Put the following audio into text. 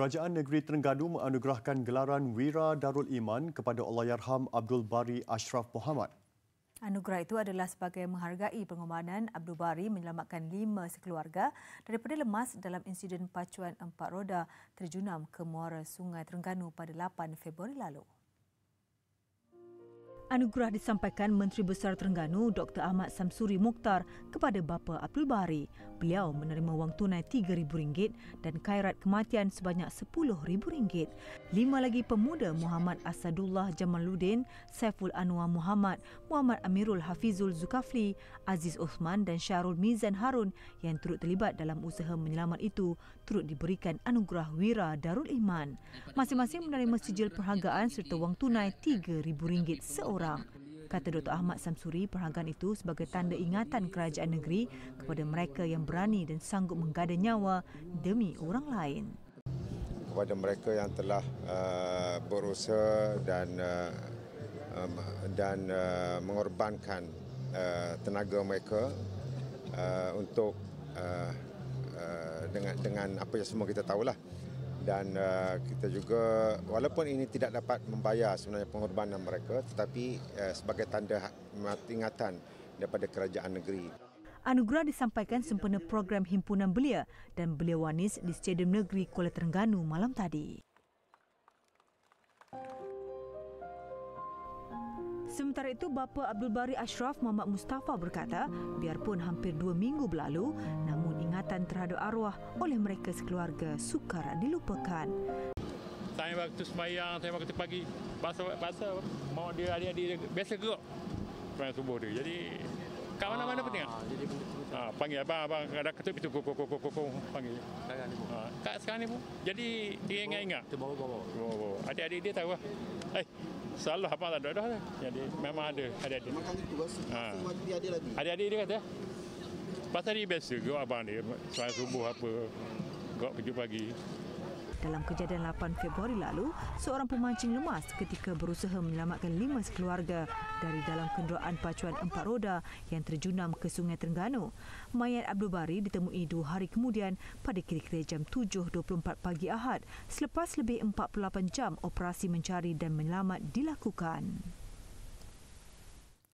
Kerajaan Negeri Terengganu menganugerahkan gelaran Wira Darul Iman kepada Allahyarham Abdul Bari Ashraf Muhammad. Anugerah itu adalah sebagai menghargai pengorbanan Abdul Bari menyelamatkan lima sekeluarga daripada lemas dalam insiden pacuan empat roda terjunam ke muara Sungai Terengganu pada 8 Februari lalu. Anugerah disampaikan Menteri Besar Terengganu Dr. Ahmad Samsuri Mukhtar kepada bapa Abdul Bari. Beliau menerima wang tunai RM3,000 dan kairat kematian sebanyak RM10,000. Lima lagi pemuda Muhammad Asadullah Jamaluddin, Saiful Anwar Muhammad, Muhammad Amirul Hafizul Zukafli, Aziz Osman dan Syarul Mizan Harun yang turut terlibat dalam usaha menyelamat itu turut diberikan anugerah wira Darul Iman. Masing-masing menerima sijil perhargaan serta wang tunai RM3,000 seorang orang. Kata Dr. Ahmad Samsuri, perhanggan itu sebagai tanda ingatan kerajaan negeri kepada mereka yang berani dan sanggup menggada nyawa demi orang lain. Kepada mereka yang telah uh, berusaha dan uh, um, dan uh, mengorbankan uh, tenaga mereka uh, untuk uh, uh, dengan dengan apa yang semua kita tahulah dan uh, kita juga walaupun ini tidak dapat membayar sebenarnya pengorbanan mereka tetapi uh, sebagai tanda ha- ingatan daripada kerajaan negeri. Anugerah disampaikan sempena program himpunan belia dan belia wanis di Stadium Negeri Kuala Terengganu malam tadi. Sementara itu, bapa Abdul Bari Ashraf Muhammad Mustafa berkata, biarpun hampir dua minggu berlalu, namun ingatan terhadap arwah oleh mereka sekeluarga sukar dilupakan. Tanya waktu semayang, tanya waktu pagi, bahasa, bahasa mau dia adik-adik dia, biasa gerak semayang subuh dia. Jadi, kau mana-mana ah, pun ah, panggil abang, abang ada ketuk itu, kok, kok, kok, kok, panggil. Sekarang ni ah, sekarang ni pun. Jadi, dia ingat-ingat. Terbawa-bawa. Terbawa-bawa. Adik-adik dia tahu ah, Eh, Selalu apa tak ada dah. Jadi memang ada, ada ada. Makan itu biasa. Ha. ada lagi. Ada ada dia kata. Pasal dia biasa ke abang dia, selalu subuh apa. Gok kejut pagi. Dalam kejadian 8 Februari lalu, seorang pemancing lemas ketika berusaha menyelamatkan lima sekeluarga dari dalam kenderaan pacuan empat roda yang terjunam ke Sungai Terengganu. Mayat Abdul Bari ditemui dua hari kemudian pada kira-kira jam 7.24 pagi Ahad selepas lebih 48 jam operasi mencari dan menyelamat dilakukan.